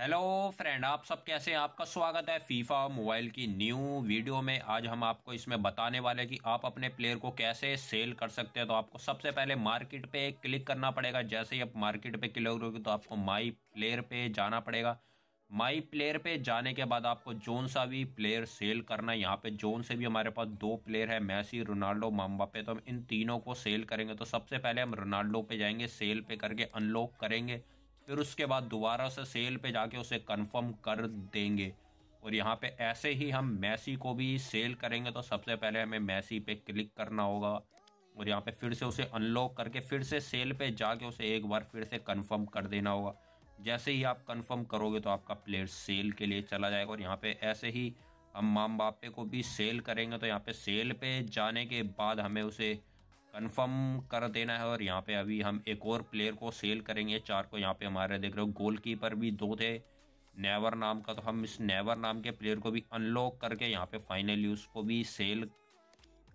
hello friend आप सब कैसे हैं आपका स्वागत है फीफा मोबाइल की न्यू वीडियो में आज हम आपको इसमें बताने वाले कि आप अपने प्लेयर को कैसे सेल कर सकते हैं तो आपको सबसे पहले मार्केट पे क्लिक करना पड़ेगा जैसे ही आप मार्केट पे क्लिक करोगे तो आपको माई प्लेयर पे जाना पड़ेगा माई प्लेयर पे जाने के बाद आपको जोन सा भी प्लेयर सेल करना है यहाँ पे जोन से भी हमारे पास दो प्लेयर है मैसी रोनाल्डो मामबापे तो हम इन तीनों को सेल करेंगे तो सबसे पहले हम रोनाल्डो पे जाएंगे सेल पे करके अनलॉक करेंगे फिर उसके बाद दोबारा से सेल पे जाके उसे कंफर्म कर देंगे और यहाँ पे ऐसे ही हम मैसी को भी सेल करेंगे तो सबसे पहले हमें मैसी पे क्लिक करना होगा और यहाँ पे फिर से उसे अनलॉक करके फिर से सेल पे जाके उसे एक बार फिर से कंफर्म कर देना होगा जैसे ही आप कंफर्म करोगे तो आपका प्लेयर सेल के लिए चला जाएगा और यहाँ पे ऐसे ही हम माम बापे को भी सेल करेंगे तो यहाँ पे सेल पे जाने के बाद हमें उसे कंफर्म कर देना है और यहाँ पे अभी हम एक और प्लेयर को सेल करेंगे चार को यहाँ पे हमारे देख रहे हो गोलकीपर भी दो थे नेवर नाम का तो हम इस नेवर नाम के प्लेयर को भी अनलॉक करके यहाँ पे फाइनली उसको भी सेल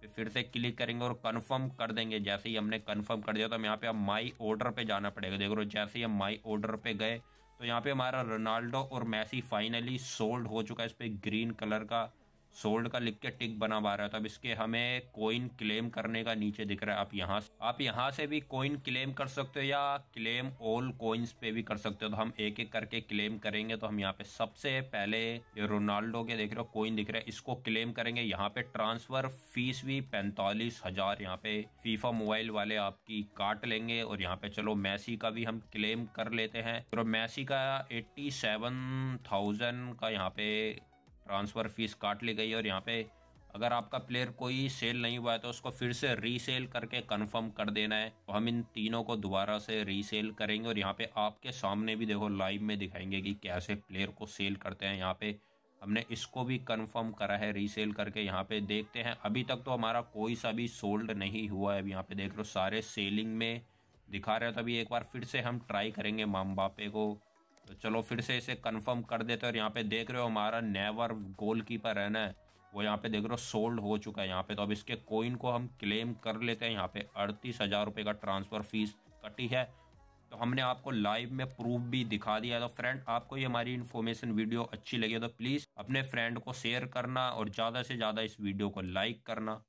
पे फिर से क्लिक करेंगे और कंफर्म कर देंगे जैसे ही हमने कंफर्म कर दिया तो हम यहाँ पे अब माई ऑर्डर पे जाना पड़ेगा देख रहे हो जैसे ही हम माई ऑर्डर पे गए तो यहाँ पे हमारा रोनाल्डो और मैसी फाइनली सोल्ड हो चुका है इस पर ग्रीन कलर का सोल्ड का लिख के टिक बना पा रहा है तो अब इसके हमें कोइन क्लेम करने का नीचे दिख रहा है आप यहाँ आप यहाँ से भी कोइन क्लेम कर सकते हो या क्लेम ऑल कोइंस पे भी कर सकते हो तो हम एक एक करके क्लेम करेंगे तो हम यहाँ पे सबसे पहले रोनाल्डो के देख रहे हो कोइन दिख रहा है इसको क्लेम करेंगे यहाँ पे ट्रांसफर फीस भी पैंतालीस हजार यहाँ पे फीफा मोबाइल वाले आपकी काट लेंगे और यहाँ पे चलो मैसी का भी हम क्लेम कर लेते हैं तो मैसी का एट्टी सेवन थाउजेंड का यहाँ पे ट्रांसफ़र फीस काट ली गई और यहाँ पे अगर आपका प्लेयर कोई सेल नहीं हुआ है तो उसको फिर से रीसेल करके कंफर्म कर देना है तो हम इन तीनों को दोबारा से रीसेल करेंगे और यहाँ पे आपके सामने भी देखो लाइव में दिखाएंगे कि कैसे प्लेयर को सेल करते हैं यहाँ पे हमने इसको भी कंफर्म करा है रीसेल करके यहाँ पे देखते हैं अभी तक तो हमारा कोई सा भी सोल्ड नहीं हुआ है अभी यहाँ पे देख लो सारे सेलिंग में दिखा रहे हो तो अभी एक बार फिर से हम ट्राई करेंगे माम बापे को तो चलो फिर से इसे कंफर्म कर देते हैं और यहाँ पे देख रहे हो हमारा नेवर गोल कीपर है ना वो यहाँ पे देख रहे हो सोल्ड हो चुका है यहाँ पे तो अब इसके कोइन को हम क्लेम कर लेते हैं यहाँ पे अड़तीस हज़ार रुपये का ट्रांसफ़र फीस कटी है तो हमने आपको लाइव में प्रूफ भी दिखा दिया तो फ्रेंड आपको ये हमारी इन्फॉर्मेशन वीडियो अच्छी लगी तो प्लीज़ अपने फ्रेंड को शेयर करना और ज़्यादा से ज़्यादा इस वीडियो को लाइक करना